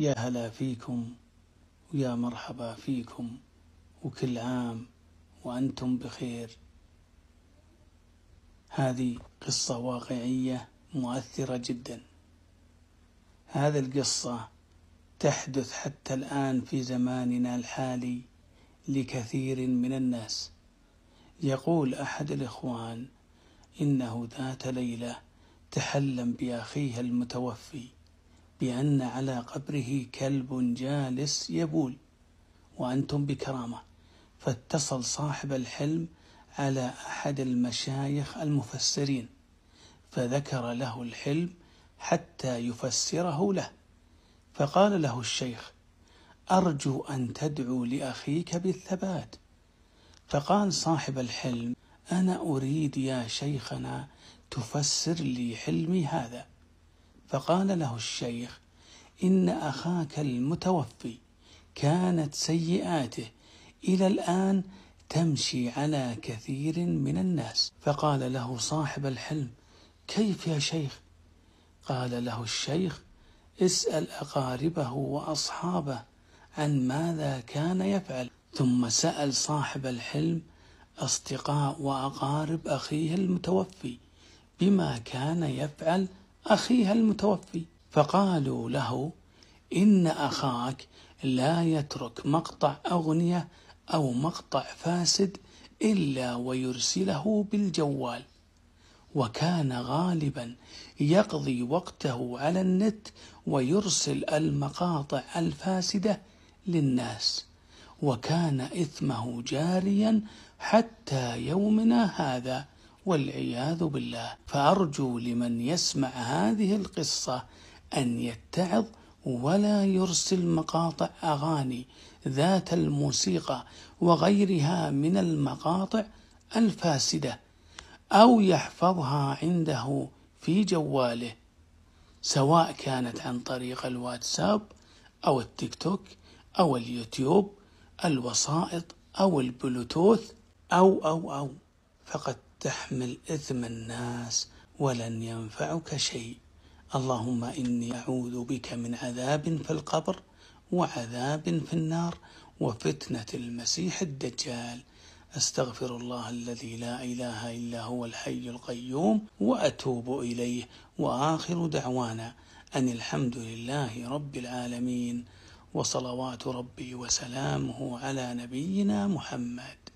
يا هلا فيكم ويا مرحبا فيكم وكل عام وأنتم بخير هذه قصة واقعية مؤثرة جدا هذه القصة تحدث حتى الآن في زماننا الحالي لكثير من الناس يقول أحد الإخوان إنه ذات ليلة تحلم بأخيه المتوفي بأن على قبره كلب جالس يبول وأنتم بكرامة فاتصل صاحب الحلم على أحد المشايخ المفسرين فذكر له الحلم حتى يفسره له فقال له الشيخ أرجو أن تدعو لأخيك بالثبات فقال صاحب الحلم أنا أريد يا شيخنا تفسر لي حلمي هذا فقال له الشيخ إن أخاك المتوفي كانت سيئاته إلى الآن تمشي على كثير من الناس فقال له صاحب الحلم كيف يا شيخ قال له الشيخ اسأل أقاربه وأصحابه عن ماذا كان يفعل ثم سأل صاحب الحلم أصدقاء وأقارب أخيه المتوفي بما كان يفعل أخيها المتوفي فقالوا له إن أخاك لا يترك مقطع أغنية أو مقطع فاسد إلا ويرسله بالجوال وكان غالبا يقضي وقته على النت ويرسل المقاطع الفاسدة للناس وكان إثمه جاريا حتى يومنا هذا والعياذ بالله فأرجو لمن يسمع هذه القصة أن يتعظ ولا يرسل مقاطع أغاني ذات الموسيقى وغيرها من المقاطع الفاسدة أو يحفظها عنده في جواله سواء كانت عن طريق الواتساب أو التيك توك أو اليوتيوب الوسائط أو البلوتوث أو أو أو فقد تحمل إثم الناس ولن ينفعك شيء اللهم إني أعوذ بك من عذاب في القبر وعذاب في النار وفتنة المسيح الدجال أستغفر الله الذي لا إله إلا هو الحي القيوم وأتوب إليه وآخر دعوانا أن الحمد لله رب العالمين وصلوات ربي وسلامه على نبينا محمد